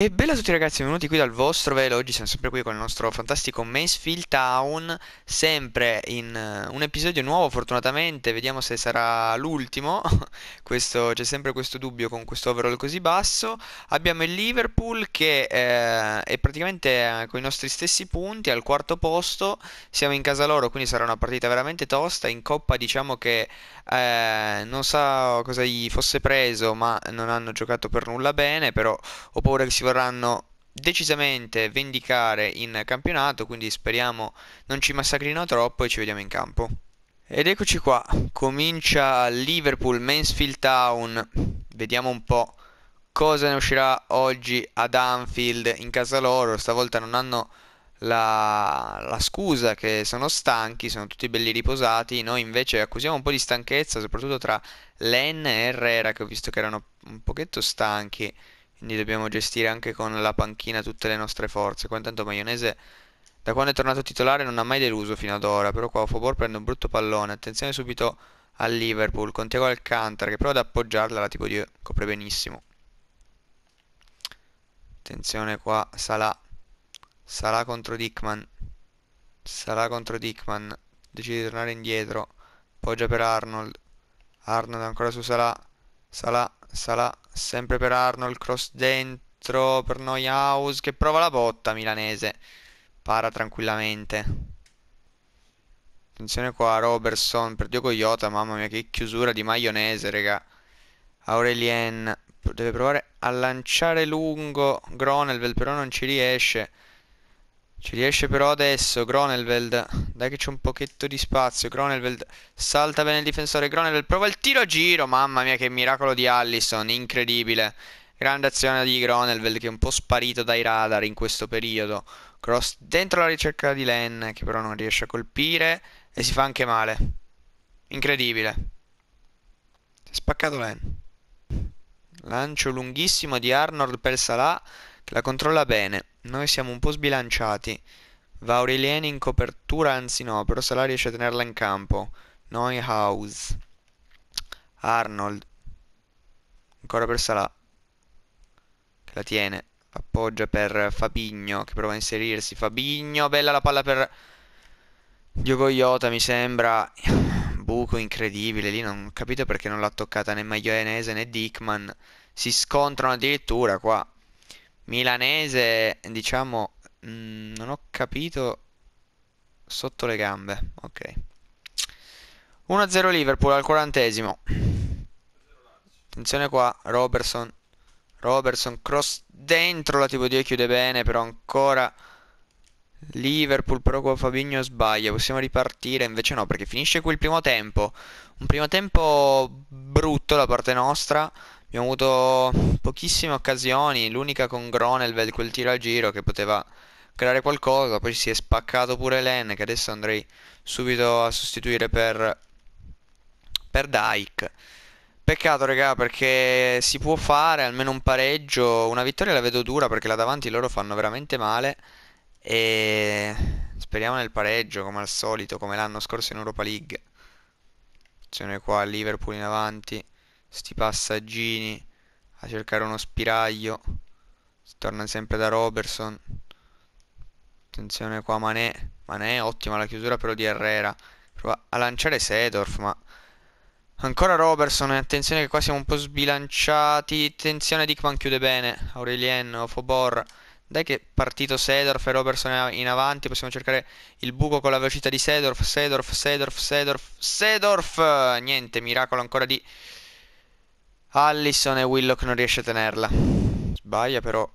E bella a tutti ragazzi, benvenuti qui dal vostro Velo, oggi siamo sempre qui con il nostro fantastico Mansfield Town, sempre in uh, un episodio nuovo fortunatamente, vediamo se sarà l'ultimo, c'è sempre questo dubbio con questo overall così basso, abbiamo il Liverpool che eh, è praticamente eh, con i nostri stessi punti, al quarto posto, siamo in casa loro quindi sarà una partita veramente tosta, in coppa diciamo che eh, non so cosa gli fosse preso ma non hanno giocato per nulla bene, però ho paura che si vorranno decisamente vendicare in campionato, quindi speriamo non ci massacrino troppo e ci vediamo in campo. Ed eccoci qua, comincia Liverpool Mansfield Town, vediamo un po' cosa ne uscirà oggi ad Anfield in casa loro, stavolta non hanno la, la, scusa che sono stanchi, sono tutti belli riposati, noi invece accusiamo un po' di stanchezza, soprattutto tra Len e Herrera che ho visto che erano un pochetto stanchi quindi dobbiamo gestire anche con la panchina tutte le nostre forze. Qua intanto Maionese da quando è tornato titolare non ha mai deluso fino ad ora, però qua Fobor prende un brutto pallone, attenzione subito al Liverpool con Thiago Alcantara che prova ad appoggiarla, la tipo di copre benissimo. Attenzione qua, Salah. Salah contro Dickman. Salah contro Dickman. Decide di tornare indietro. Appoggia per Arnold. Arnold ancora su Salah. Salah, Salah. Sempre per Arnold, cross dentro per Neuhaus che prova la botta milanese. Para tranquillamente. Attenzione qua Robertson per Diogo Iota, mamma mia che chiusura di maionese, raga. Aurelien deve provare a lanciare lungo Gronelvel, però non ci riesce. Ci riesce però adesso Gronelveld. Dai che c'è un pochetto di spazio. Gronelveld salta bene il difensore. Gronelveld prova il tiro a giro. Mamma mia che miracolo di Allison. Incredibile. Grande azione di Gronelveld che è un po' sparito dai radar in questo periodo. Cross dentro la ricerca di Len che però non riesce a colpire. E si fa anche male. Incredibile. Si è spaccato Len. Lancio lunghissimo di Arnold per Salah che la controlla bene. Noi siamo un po' sbilanciati. Va Vaurelieni in copertura, anzi no, però Salah riesce a tenerla in campo. Neuhaus. Arnold. Ancora per Salah. Che la tiene. Appoggia per Fabigno che prova a inserirsi. Fabigno, bella la palla per Diogo Iota, mi sembra. Buco incredibile, lì non capito perché non l'ha toccata né Maionese né Dickman. Si scontrano addirittura qua. Milanese, diciamo, mh, mm, non ho capito sotto le gambe. Ok. 1-0 Liverpool al quarantesimo. Attenzione qua, Robertson. Robertson cross dentro, la tipo 2 chiude bene, però ancora Liverpool, però con Fabigno sbaglia, possiamo ripartire, invece no, perché finisce qui il primo tempo. Un primo tempo brutto da parte nostra. Abbiamo avuto pochissime occasioni, l'unica con Gronelvel, quel tiro a giro che poteva creare qualcosa, poi si è spaccato pure Len che adesso andrei subito a sostituire per, per Dyke. Peccato raga perché si può fare almeno un pareggio, una vittoria la vedo dura perché là davanti loro fanno veramente male e speriamo nel pareggio come al solito, come l'anno scorso in Europa League. Attenzione qua Liverpool in avanti sti passaggini a cercare uno spiraglio si torna sempre da Robertson attenzione qua Manè Manè ottima la chiusura però di Herrera prova a lanciare Sedorf ma ancora Robertson eh, attenzione che qua siamo un po' sbilanciati attenzione Dickman chiude bene Aurelien Fobor dai che partito Sedorf e Robertson in avanti, possiamo cercare il buco con la velocità di Sedorf, Sedorf, Sedorf, Sedorf, Sedorf, niente, miracolo ancora di Allison e Willock non riesce a tenerla. Sbaglia però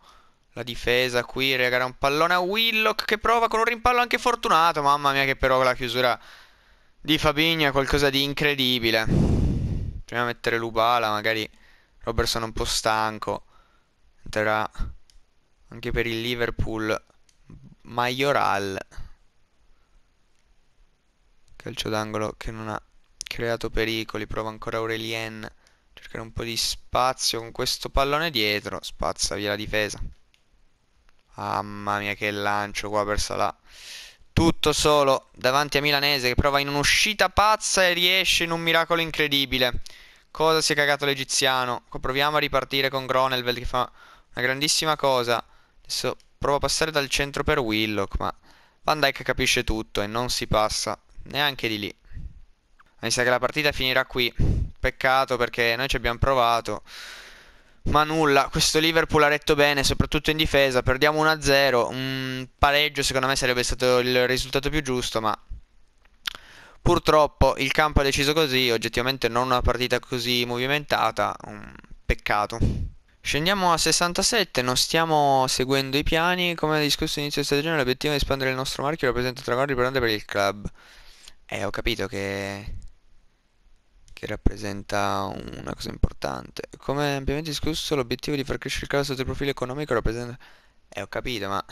la difesa qui, regala un pallone a Willock che prova con un rimpallo anche fortunato. Mamma mia che però la chiusura di Fabigna è qualcosa di incredibile. Prima mettere Lubala, magari Robertson un po' stanco. Entrerà anche per il Liverpool Majoral. Calcio d'angolo che non ha creato pericoli, prova ancora Aurelien per creare un po' di spazio con questo pallone dietro, spazza via la difesa. Mamma mia che lancio qua per Salah. Tutto solo davanti a Milanese che prova in un'uscita pazza e riesce in un miracolo incredibile. Cosa si è cagato l'egiziano? proviamo a ripartire con Gronelveld che fa una grandissima cosa. Adesso provo a passare dal centro per Willock, ma Van Dyke capisce tutto e non si passa neanche di lì. mi sa che la partita finirà qui peccato perché noi ci abbiamo provato. Ma nulla, questo Liverpool ha retto bene, soprattutto in difesa, perdiamo 1-0, un pareggio secondo me sarebbe stato il risultato più giusto, ma purtroppo il campo ha deciso così, oggettivamente non una partita così movimentata, un peccato. Scendiamo a 67, non stiamo seguendo i piani, come discusso all'inizio di stagione l'obiettivo di espandere il nostro marchio rappresenta un traguardo importante per il club. Eh, ho capito che che rappresenta una cosa importante. Come ampiamente discusso, l'obiettivo di far crescere il calo sotto il profilo economico rappresenta... Eh, ho capito, ma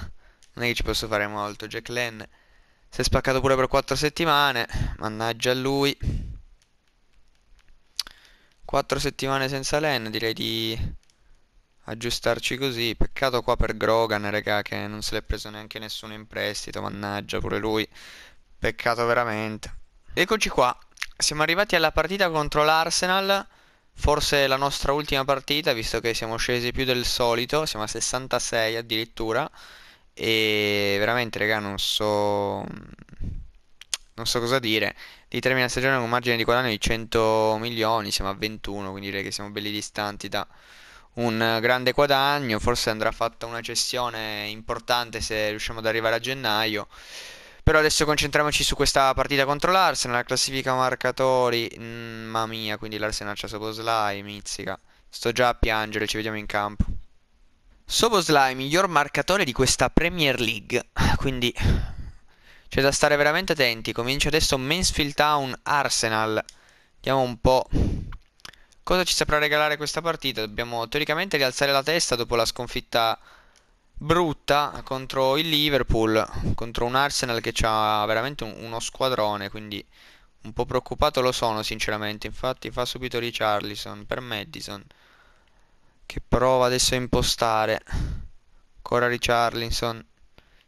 non è che ci posso fare molto. Jack Len si è spaccato pure per 4 settimane, mannaggia lui. 4 settimane senza Len, direi di aggiustarci così. Peccato qua per Grogan, raga, che non se l'è preso neanche nessuno in prestito, mannaggia pure lui. Peccato veramente. Eccoci qua, siamo arrivati alla partita contro l'Arsenal, forse la nostra ultima partita, visto che siamo scesi più del solito, siamo a 66 addirittura, e veramente raga non so... non so cosa dire. Di termine stagione con un margine di guadagno di 100 milioni, siamo a 21, quindi direi che siamo belli distanti da un grande guadagno, forse andrà fatta una cessione importante se riusciamo ad arrivare a gennaio. Però adesso concentriamoci su questa partita contro l'Arsenal. La classifica marcatori, mm, mamma mia, quindi l'Arsenal c'ha Soboslai, mizzica. Sto già a piangere, ci vediamo in campo. Soboslai, miglior marcatore di questa Premier League. Quindi c'è da stare veramente attenti. Comincia adesso Mansfield Town Arsenal. Vediamo un po' cosa ci saprà regalare questa partita. Dobbiamo teoricamente rialzare la testa dopo la sconfitta brutta contro il Liverpool, contro un Arsenal che ha veramente un, uno squadrone, quindi un po' preoccupato lo sono sinceramente, infatti fa subito Richarlison per Madison, che prova adesso a impostare, ancora Richarlison,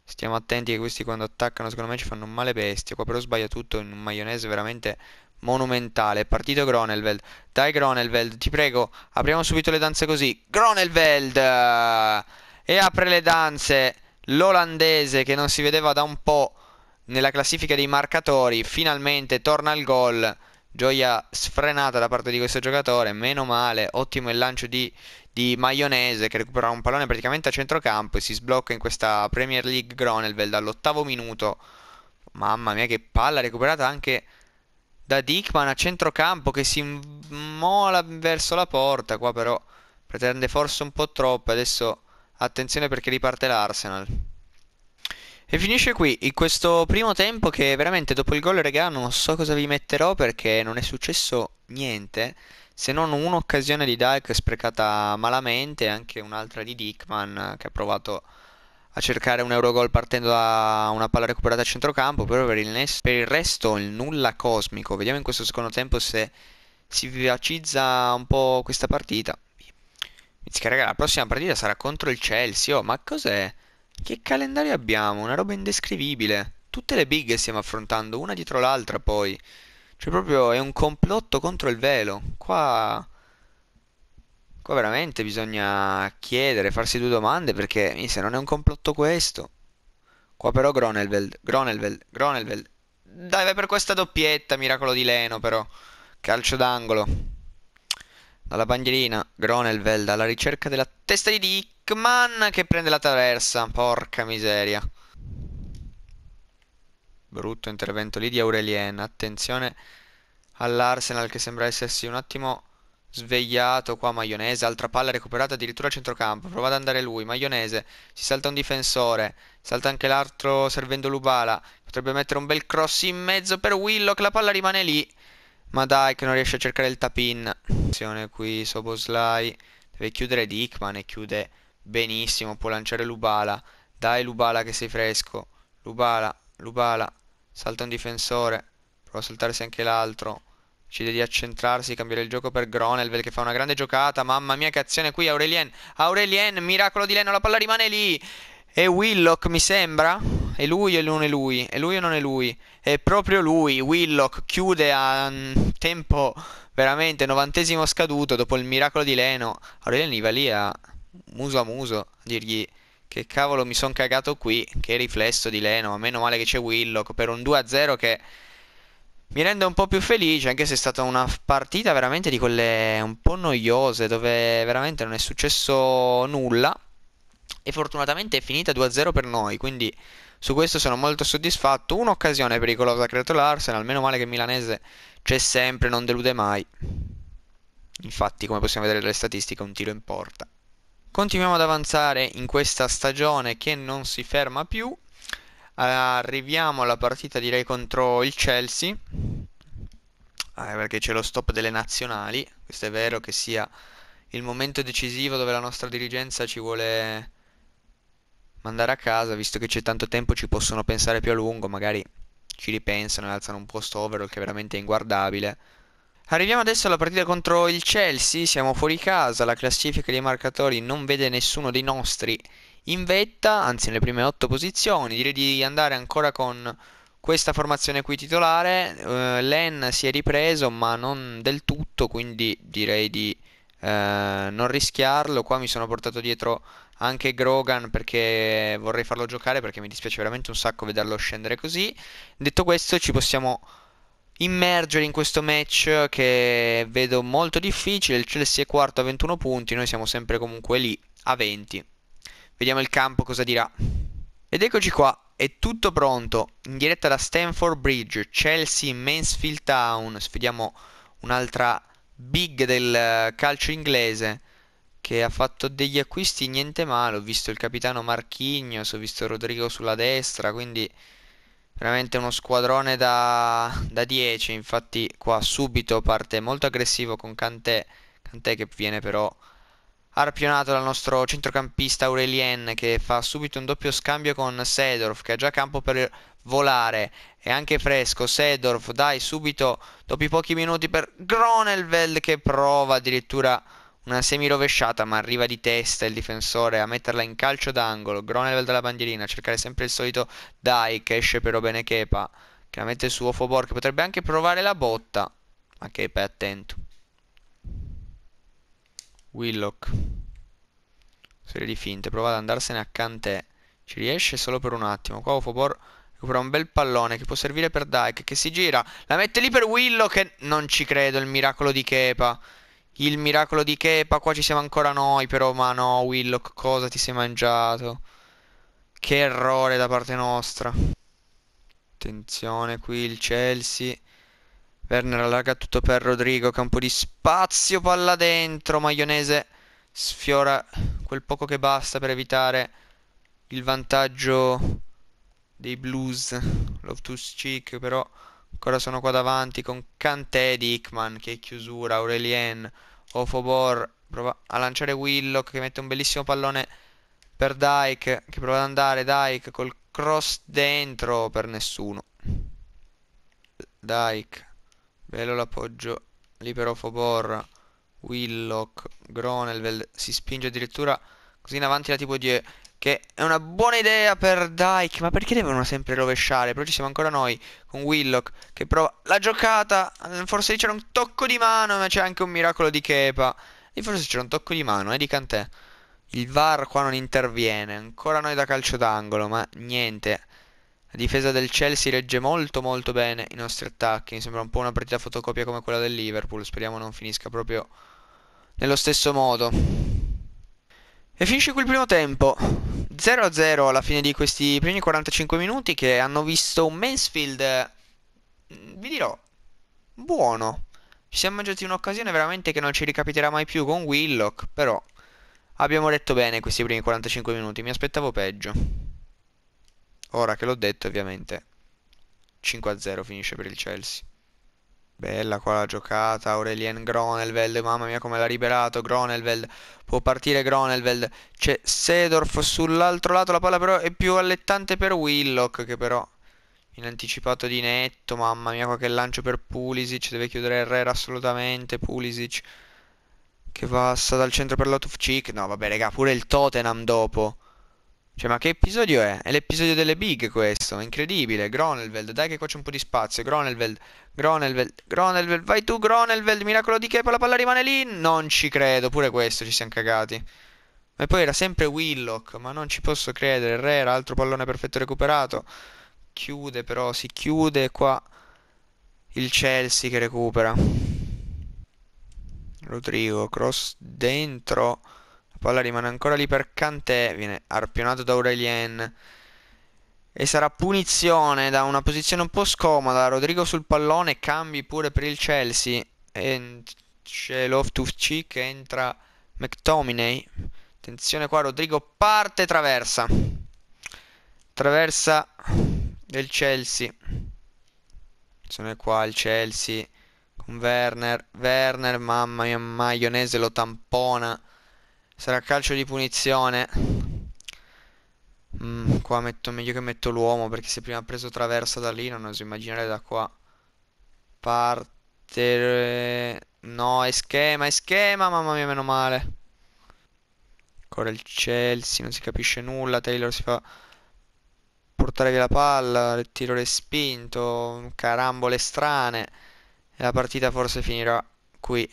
stiamo attenti che questi quando attaccano secondo me ci fanno un male bestia, qua però sbaglia tutto in un maionese veramente monumentale. partito Gronelveld. Dai Gronelveld, ti prego, apriamo subito le danze così. Gronelveld! e apre le danze l'olandese che non si vedeva da un po' nella classifica dei marcatori, finalmente torna al gol, gioia sfrenata da parte di questo giocatore, meno male, ottimo il lancio di, di Maionese che recupera un pallone praticamente a centrocampo e si sblocca in questa Premier League Gronelveld all'ottavo minuto, mamma mia che palla recuperata anche da Dickman a centrocampo che si mola verso la porta, qua però pretende forse un po' troppo, adesso Attenzione perché riparte l'Arsenal. E finisce qui, in questo primo tempo che veramente dopo il gol regà non so cosa vi metterò perché non è successo niente se non un'occasione di Dyke sprecata malamente anche un'altra di Dickman che ha provato a cercare un Eurogol partendo da una palla recuperata a centrocampo, però per il, per il resto il nulla cosmico. Vediamo in questo secondo tempo se si vivacizza un po' questa partita. Mischia, raga, la prossima partita sarà contro il Chelsea. Oh, ma cos'è? Che calendario abbiamo? Una roba indescrivibile. Tutte le big stiamo affrontando, una dietro l'altra poi. Cioè, proprio è un complotto contro il velo. Qua. Qua veramente bisogna chiedere, farsi due domande perché se non è un complotto questo. Qua però Gronelveld, Gronelveld, Gronelveld. Dai, vai per questa doppietta, miracolo di Leno però. Calcio d'angolo. Dalla bandierina, Gronelveld alla ricerca della testa di Dickman che prende la traversa. Porca miseria. Brutto intervento lì di Aurelien. Attenzione all'Arsenal che sembra essersi un attimo svegliato qua Maionese, altra palla recuperata addirittura a centrocampo, prova ad andare lui, Maionese, si salta un difensore, salta anche l'altro servendo Lubala, potrebbe mettere un bel cross in mezzo per Willock, la palla rimane lì ma dai che non riesce a cercare il tapin. Attenzione qui, Soboslai. Deve chiudere Dickman e chiude benissimo. Può lanciare Lubala. Dai Lubala che sei fresco. Lubala, Lubala. Salta un difensore. Prova a saltarsi anche l'altro. Decide di accentrarsi, cambiare il gioco per Gronelvel che fa una grande giocata. Mamma mia che azione qui Aurelien. Aurelien, miracolo di Leno, la palla rimane lì. E Willock mi sembra. È lui o non è lui? È lui o non è lui? È proprio lui. Willock chiude a um, tempo veramente novantesimo scaduto dopo il miracolo di Leno. Aureliani va lì a muso a muso a dirgli che cavolo mi son cagato qui, che riflesso di Leno, ma meno male che c'è Willock per un 2-0 che mi rende un po' più felice, anche se è stata una partita veramente di quelle un po' noiose, dove veramente non è successo nulla. E fortunatamente è finita 2-0 per noi, quindi su questo sono molto soddisfatto. Un'occasione pericolosa credo creato l'Arsenal. Meno male che milanese c'è sempre, non delude mai. Infatti, come possiamo vedere dalle statistiche, un tiro in porta. Continuiamo ad avanzare in questa stagione che non si ferma più. Arriviamo alla partita, direi, contro il Chelsea. Ah, perché c'è lo stop delle nazionali. Questo è vero che sia il momento decisivo dove la nostra dirigenza ci vuole mandare a casa, visto che c'è tanto tempo ci possono pensare più a lungo, magari ci ripensano e alzano un posto overall che è veramente inguardabile. Arriviamo adesso alla partita contro il Chelsea, siamo fuori casa, la classifica dei marcatori non vede nessuno dei nostri in vetta, anzi nelle prime 8 posizioni, direi di andare ancora con questa formazione qui titolare, uh, Len si è ripreso ma non del tutto, quindi direi di uh, non rischiarlo, qua mi sono portato dietro anche Grogan perché vorrei farlo giocare perché mi dispiace veramente un sacco vederlo scendere così. Detto questo, ci possiamo immergere in questo match che vedo molto difficile. Il Chelsea è quarto a 21 punti, noi siamo sempre comunque lì a 20. Vediamo il campo cosa dirà. Ed eccoci qua, è tutto pronto, in diretta da Stanford Bridge, Chelsea, Mansfield Town, sfidiamo un'altra big del eh, calcio inglese che ha fatto degli acquisti niente male. Ho visto il capitano Marchignos, ho visto Rodrigo sulla destra, quindi veramente uno squadrone da, da 10. Infatti qua subito parte molto aggressivo con Kanté, Kanté che viene però arpionato dal nostro centrocampista Aurelien che fa subito un doppio scambio con Sedorf che ha già campo per volare è anche fresco Sedorf dai subito dopo i pochi minuti per Gronelveld che prova addirittura una semi rovesciata ma arriva di testa il difensore a metterla in calcio d'angolo. Gronevel dalla bandierina, a cercare sempre il solito Dai che esce però bene Kepa. Che la mette su Ofobor che potrebbe anche provare la botta. Ma Kepa è attento. Willock. Serie di finte, prova ad andarsene a Kanté. Ci riesce solo per un attimo. Qua Ofobor recupera un bel pallone che può servire per Dyke che si gira. La mette lì per Willock che non ci credo, il miracolo di Kepa. Il miracolo di Kepa, qua ci siamo ancora noi però, ma no Willock, cosa ti sei mangiato? Che errore da parte nostra. Attenzione qui il Chelsea. Werner allarga tutto per Rodrigo, campo di spazio, palla dentro, Maionese sfiora quel poco che basta per evitare il vantaggio dei Blues. Love to Cheek però Ancora sono qua davanti con Kanté di Hickman che è chiusura, Aurelien, Ofobor prova a lanciare Willock che mette un bellissimo pallone per Dyke che prova ad andare, Dyke col cross dentro per nessuno. Dyke, bello l'appoggio, libero Ofobor, Willock, Gronelveld si spinge addirittura così in avanti la tipo 10 che è una buona idea per Dyke. Ma perché devono sempre rovesciare? Però ci siamo ancora noi. Con Willock. Che prova la giocata. Forse lì c'era un tocco di mano. Ma c'è anche un miracolo di Kepa. Lì forse c'era un tocco di mano. E eh, di Cantè. Il VAR qua non interviene. Ancora noi da calcio d'angolo. Ma niente. La difesa del Chelsea regge molto molto bene i nostri attacchi. Mi sembra un po' una partita fotocopia come quella del Liverpool. Speriamo non finisca proprio nello stesso modo. E finisce qui il primo tempo. 0-0 alla fine di questi primi 45 minuti che hanno visto un Mansfield, mm, vi dirò, buono. Ci siamo mangiati un'occasione veramente che non ci ricapiterà mai più con Willock, però abbiamo letto bene questi primi 45 minuti, mi aspettavo peggio. Ora che l'ho detto ovviamente 5-0 finisce per il Chelsea. Bella qua la giocata, Aurelien Gronelveld, mamma mia come l'ha liberato Gronelveld, può partire Gronelveld, c'è Sedorf sull'altro lato, la palla però è più allettante per Willock che però in anticipato di netto, mamma mia qua che lancio per Pulisic, deve chiudere Herrera assolutamente, Pulisic che passa dal centro per Lotufcic, no vabbè raga pure il Tottenham dopo, cioè, ma che episodio è? È l'episodio delle big questo, incredibile. Gronelveld, dai che qua c'è un po' di spazio. Gronelveld, Gronelveld, Gronelveld, vai tu Gronelveld, miracolo di Kepa, la palla rimane lì. Non ci credo, pure questo ci siamo cagati. E poi era sempre Willock, ma non ci posso credere. Rera, altro pallone perfetto recuperato. Chiude però, si chiude qua il Chelsea che recupera. Rodrigo, cross dentro palla rimane ancora lì per Kanté, viene arpionato da Aurelien e sarà punizione da una posizione un po' scomoda, Rodrigo sul pallone, cambi pure per il Chelsea e c'è Loftus-Cheek entra McTominay. Attenzione qua, Rodrigo parte, traversa. Traversa del Chelsea. Attenzione qua il Chelsea con Werner. Werner, mamma mia, maionese lo tampona. Sarà calcio di punizione. Mm, qua metto meglio che metto l'uomo perché se prima ha preso traversa da lì non oso immaginare da qua. Parte... Eh, no, è schema, è schema, mamma mia, meno male. Ancora il Chelsea, non si capisce nulla, Taylor si fa portare via la palla, tiro respinto, carambole strane. E la partita forse finirà qui.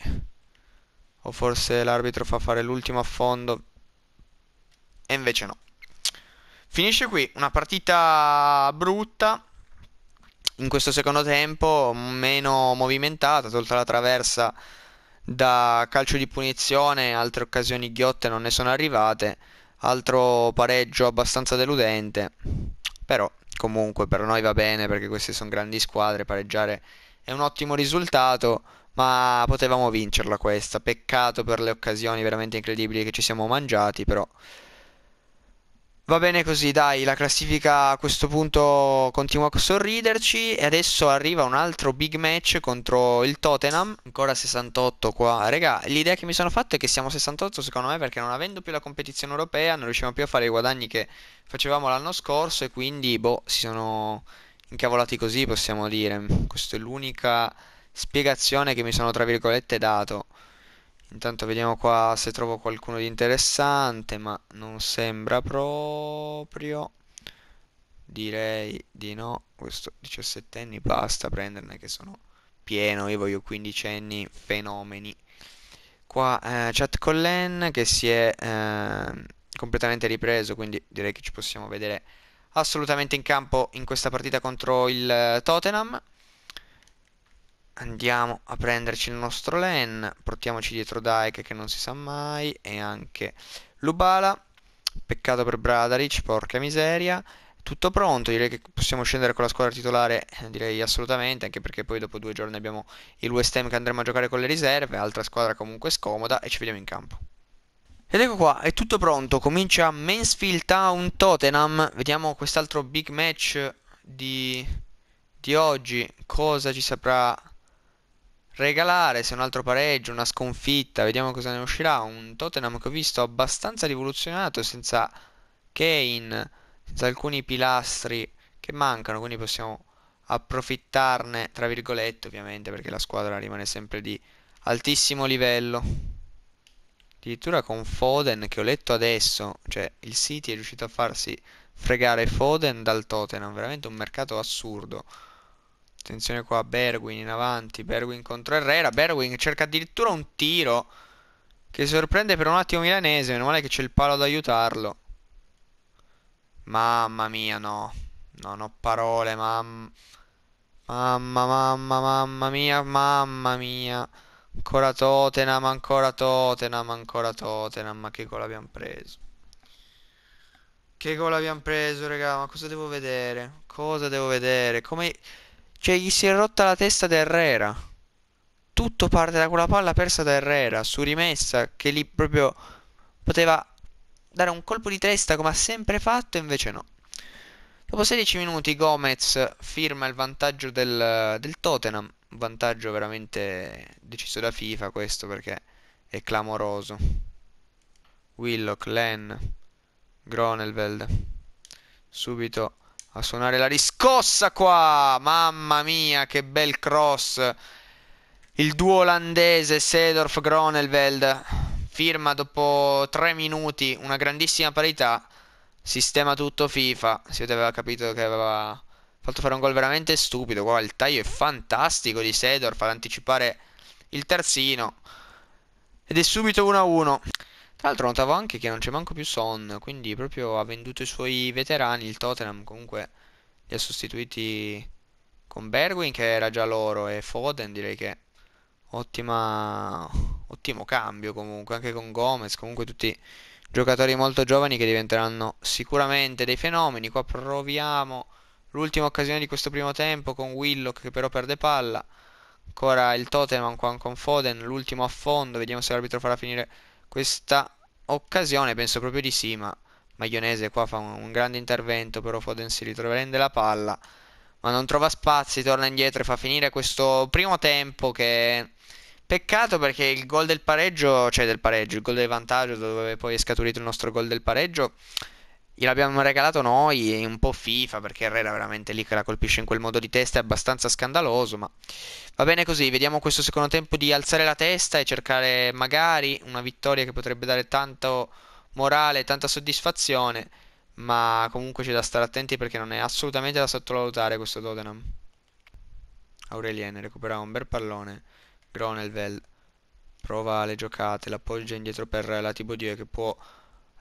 O forse l'arbitro fa fare l'ultimo affondo. E invece no. Finisce qui una partita brutta. In questo secondo tempo meno movimentata, tolta la traversa da calcio di punizione, altre occasioni ghiotte non ne sono arrivate, altro pareggio abbastanza deludente, però comunque per noi va bene perché queste sono grandi squadre, pareggiare è un ottimo risultato ma potevamo vincerla questa. Peccato per le occasioni veramente incredibili che ci siamo mangiati, però va bene così, dai, la classifica a questo punto continua a sorriderci e adesso arriva un altro big match contro il Tottenham, ancora 68 qua. Regà, l'idea che mi sono fatto è che siamo 68 secondo me perché non avendo più la competizione europea non riusciamo più a fare i guadagni che facevamo l'anno scorso e quindi boh, si sono incavolati così, possiamo dire. Questa è l'unica spiegazione che mi sono tra virgolette dato. Intanto vediamo qua se trovo qualcuno di interessante, ma non sembra proprio. Direi di no. Questo 17 anni basta prenderne che sono pieno, io voglio 15 anni fenomeni. Qua eh, chat con che si è eh, completamente ripreso, quindi direi che ci possiamo vedere assolutamente in campo in questa partita contro il eh, Tottenham andiamo a prenderci il nostro Len, portiamoci dietro Dyke che non si sa mai e anche Lubala, peccato per Bradaric, porca miseria, tutto pronto, direi che possiamo scendere con la squadra titolare, eh, direi assolutamente, anche perché poi dopo due giorni abbiamo il West Ham che andremo a giocare con le riserve, altra squadra comunque scomoda e ci vediamo in campo. Ed ecco qua, è tutto pronto, comincia Mansfield Town Tottenham, vediamo quest'altro big match di, di oggi, cosa ci saprà regalare se un altro pareggio, una sconfitta, vediamo cosa ne uscirà. Un Tottenham che ho visto abbastanza rivoluzionato senza Kane, senza alcuni pilastri che mancano, quindi possiamo approfittarne, tra virgolette ovviamente, perché la squadra rimane sempre di altissimo livello. Addirittura con Foden che ho letto adesso, cioè il City è riuscito a farsi fregare Foden dal Tottenham, veramente un mercato assurdo. Attenzione qua, Berwin in avanti, Berwin contro Herrera, Berwin cerca addirittura un tiro che sorprende per un attimo Milanese, meno male che c'è il palo ad aiutarlo. Mamma mia, no. Non ho parole, mamma. Mamma, mamma, mamma mia, mamma mia. Ancora Tottenham, ancora Tottenham, ancora Tottenham. Ma che gol abbiamo preso? Che gol abbiamo preso, raga? Ma cosa devo vedere? Cosa devo vedere? Come... Cioè gli si è rotta la testa da Herrera. Tutto parte da quella palla persa da Herrera su rimessa che lì proprio poteva dare un colpo di testa come ha sempre fatto invece no. Dopo 16 minuti Gomez firma il vantaggio del, del Tottenham, un vantaggio veramente deciso da FIFA questo perché è clamoroso. Willock, Len, Gronelveld, subito a suonare la riscossa qua. Mamma mia, che bel cross. Il duo olandese Sedorf Gronelveld firma dopo tre minuti una grandissima parità. Sistema tutto FIFA. Si aveva capito che aveva fatto fare un gol veramente stupido. Guarda, il taglio è fantastico di Sedorf ad anticipare il terzino. Ed è subito 1-1. Tra l'altro notavo anche che non c'è manco più Son, quindi proprio ha venduto i suoi veterani, il Tottenham comunque li ha sostituiti con Berwin che era già loro e Foden direi che ottima, ottimo cambio comunque, anche con Gomez, comunque tutti giocatori molto giovani che diventeranno sicuramente dei fenomeni. Qua proviamo l'ultima occasione di questo primo tempo con Willock che però perde palla. Ancora il Tottenham con Foden, l'ultimo a fondo, vediamo se l'arbitro farà finire questa occasione penso proprio di sì ma Maionese qua fa un, un grande intervento però Foden si riprende la palla ma non trova spazi torna indietro e fa finire questo primo tempo che peccato perché il gol del pareggio cioè del pareggio il gol del vantaggio dove poi è scaturito il nostro gol del pareggio Gliel'abbiamo regalato noi, un po' FIFA, perché Herrera veramente lì che la colpisce in quel modo di testa è abbastanza scandaloso, ma va bene così, vediamo questo secondo tempo di alzare la testa e cercare magari una vittoria che potrebbe dare tanto morale, tanta soddisfazione, ma comunque c'è da stare attenti perché non è assolutamente da sottovalutare questo Tottenham. Aurelien recupera un bel pallone, Gronelvel prova le giocate, l'appoggia indietro per la Tibodieu che può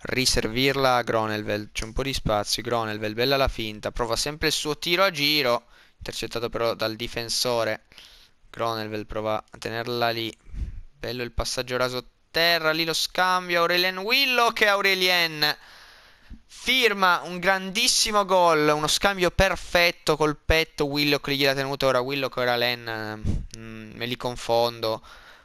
riservirla a Gronelvel. C'è un po' di spazio. Gronelvel, bella la finta. Prova sempre il suo tiro a giro. Intercettato però dal difensore. Gronelvel prova a tenerla lì. Bello il passaggio raso a terra. Lì lo scambio. Aurelien Willock e Aurelien firma un grandissimo gol, uno scambio perfetto col petto Willock gli l'ha tenuto ora Willock ora Aurelien. mm, me li confondo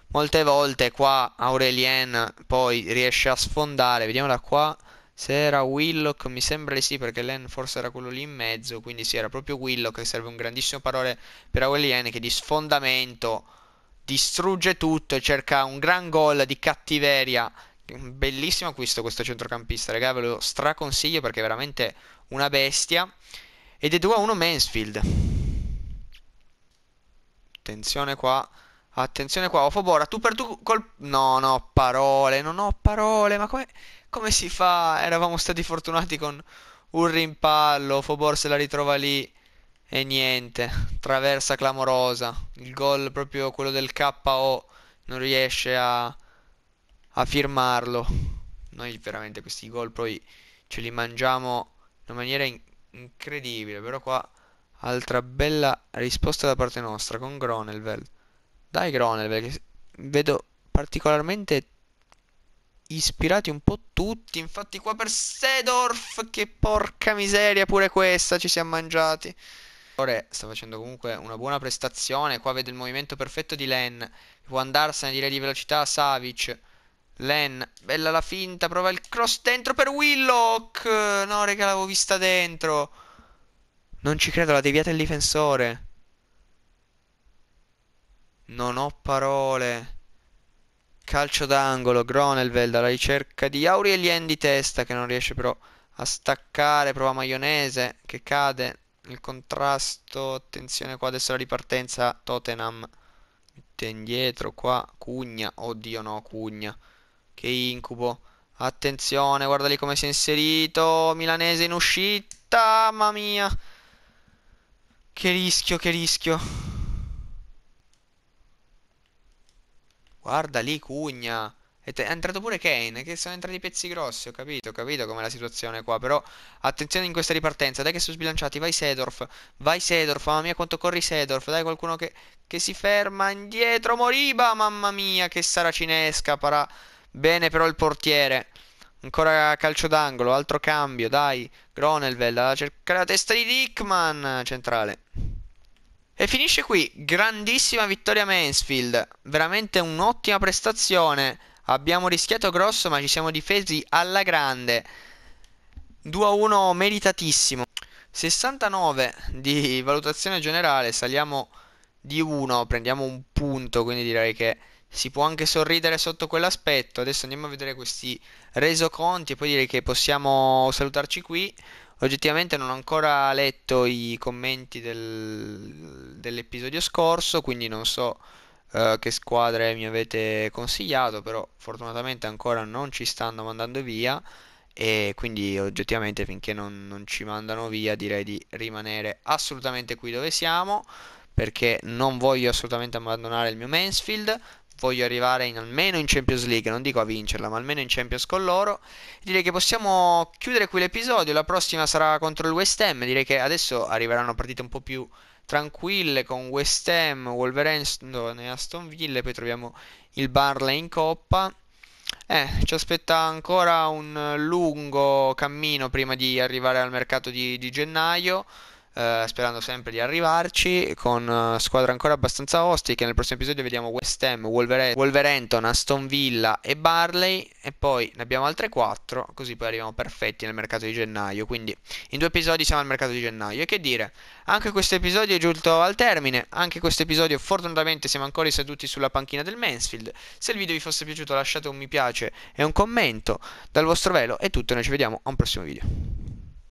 molte volte qua Aurelien poi riesce a sfondare vediamo da qua se era Willock mi sembra di sì perché Len forse era quello lì in mezzo quindi sì era proprio Willock serve un grandissimo parole per Aurelien che di sfondamento distrugge tutto e cerca un gran gol di cattiveria un bellissimo acquisto questo centrocampista raga ve lo straconsiglio perché è veramente una bestia ed è 2 a 1 Mansfield attenzione qua Attenzione qua, Ofobora, tu per tu col... No, no, parole, non ho parole, ma come... come si fa? Eravamo stati fortunati con un rimpallo, Ofobor se la ritrova lì e niente, traversa clamorosa, il gol proprio quello del KO non riesce a, a firmarlo. Noi veramente questi gol poi ce li mangiamo in una maniera in incredibile, però qua altra bella risposta da parte nostra con Gronelveld dai Gronenberg vedo particolarmente ispirati un po' tutti infatti qua per Sedorf che porca miseria pure questa ci siamo mangiati Ora sta facendo comunque una buona prestazione qua vede il movimento perfetto di Len può andarsene direi di velocità a Savic Len, bella la finta, prova il cross dentro per Willock. No, raga, l'avevo vista dentro. Non ci credo, la deviata il difensore. Non ho parole. Calcio d'angolo, Gronelveld alla ricerca di Aurelien di testa che non riesce però a staccare, prova Maionese che cade nel contrasto, attenzione qua adesso la ripartenza Tottenham. Mette indietro qua Cugna, oddio no Cugna, che incubo. Attenzione, guarda lì come si è inserito, Milanese in uscita, mamma mia. Che rischio, che rischio. Guarda lì, cugna. È entrato pure Kane, che sono entrati i pezzi grossi, ho capito, ho capito com'è la situazione qua, però attenzione in questa ripartenza, dai che sono sbilanciati, vai Sedorf, vai Sedorf, mamma mia quanto corri Sedorf, dai qualcuno che, che si ferma indietro, Moriba, mamma mia che saracinesca, parà bene però il portiere, ancora calcio d'angolo, altro cambio, dai, Gronelvel, a cercare la testa di Dickman, centrale. E finisce qui, grandissima vittoria Mansfield, veramente un'ottima prestazione, abbiamo rischiato grosso ma ci siamo difesi alla grande, 2-1 meritatissimo, 69 di valutazione generale, saliamo di 1, prendiamo un punto, quindi direi che si può anche sorridere sotto quell'aspetto, adesso andiamo a vedere questi resoconti e poi direi che possiamo salutarci qui. Oggettivamente non ho ancora letto i commenti del, dell'episodio scorso, quindi non so uh, che squadre mi avete consigliato, però fortunatamente ancora non ci stanno mandando via e quindi oggettivamente finché non, non ci mandano via direi di rimanere assolutamente qui dove siamo perché non voglio assolutamente abbandonare il mio Mansfield, voglio arrivare in, almeno in Champions League, non dico a vincerla, ma almeno in Champions con loro. Direi che possiamo chiudere qui l'episodio, la prossima sarà contro il West Ham, direi che adesso arriveranno partite un po' più tranquille con West Ham, Wolverhampton e Aston Villa, poi troviamo il Barley in coppa. Eh, ci aspetta ancora un lungo cammino prima di arrivare al mercato di, di gennaio. Eh, sperando sempre di arrivarci, con eh, squadre ancora abbastanza ostiche. Nel prossimo episodio vediamo West Ham, Wolver- Wolverhampton, Aston Villa e Barley e poi ne abbiamo altre 4, così poi arriviamo perfetti nel mercato di gennaio. Quindi in due episodi siamo al mercato di gennaio. E che dire, anche questo episodio è giunto al termine, anche questo episodio fortunatamente siamo ancora seduti sulla panchina del Mansfield. Se il video vi fosse piaciuto lasciate un mi piace e un commento. Dal vostro velo è tutto, noi ci vediamo a un prossimo video.